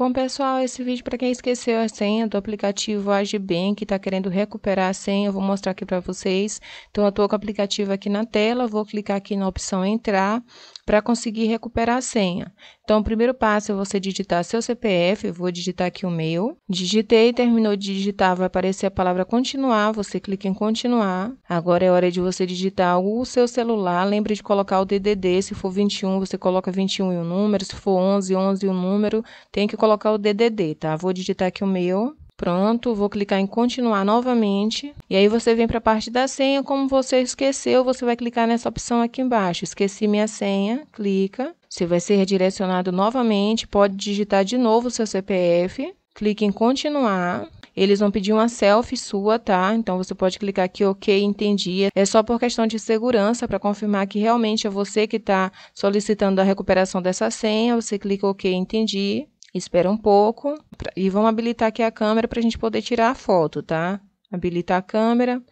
Bom, pessoal, esse vídeo para quem esqueceu a senha do aplicativo Agibank, está querendo recuperar a senha, eu vou mostrar aqui para vocês. Então, eu estou com o aplicativo aqui na tela, vou clicar aqui na opção entrar, para conseguir recuperar a senha. Então, o primeiro passo é você digitar seu CPF, eu vou digitar aqui o meu. Digitei, terminou de digitar, vai aparecer a palavra continuar, você clica em continuar. Agora é hora de você digitar o seu celular, lembre de colocar o DDD, se for 21, você coloca 21 e o número, se for 11, 11 e o número, tem que colocar o DDD, tá? Vou digitar aqui o meu. Pronto, vou clicar em continuar novamente. E aí você vem para a parte da senha, como você esqueceu, você vai clicar nessa opção aqui embaixo, esqueci minha senha, clica. Você vai ser redirecionado novamente, pode digitar de novo o seu CPF, clique em continuar. Eles vão pedir uma selfie sua, tá? Então você pode clicar aqui, ok, entendi. É só por questão de segurança, para confirmar que realmente é você que está solicitando a recuperação dessa senha. Você clica, ok, entendi. Espera um pouco e vamos habilitar aqui a câmera para a gente poder tirar a foto, tá? Habilitar a câmera.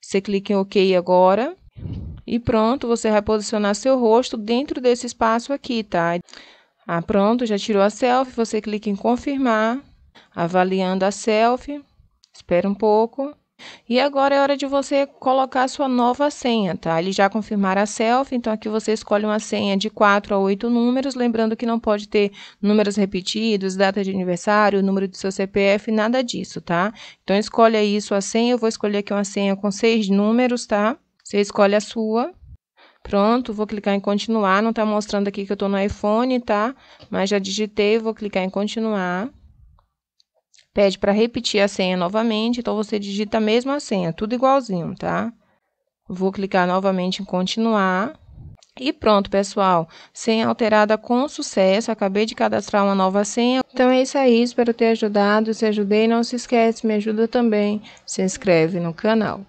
Você clica em OK agora. E pronto, você vai posicionar seu rosto dentro desse espaço aqui, tá? Ah, pronto, já tirou a selfie. Você clica em confirmar, avaliando a selfie. Espera um pouco. E agora é hora de você colocar a sua nova senha, tá? Ele já confirmar a selfie, então aqui você escolhe uma senha de 4 a 8 números, lembrando que não pode ter números repetidos, data de aniversário, número do seu CPF, nada disso, tá? Então escolhe aí sua senha, eu vou escolher aqui uma senha com 6 números, tá? Você escolhe a sua. Pronto, vou clicar em continuar, não está mostrando aqui que eu estou no iPhone, tá? Mas já digitei, vou clicar em continuar pede para repetir a senha novamente, então você digita a mesma senha, tudo igualzinho, tá? Vou clicar novamente em continuar. E pronto, pessoal. Senha alterada com sucesso. Acabei de cadastrar uma nova senha. Então é isso aí. Espero ter ajudado. Se ajudei, não se esquece, me ajuda também. Se inscreve no canal.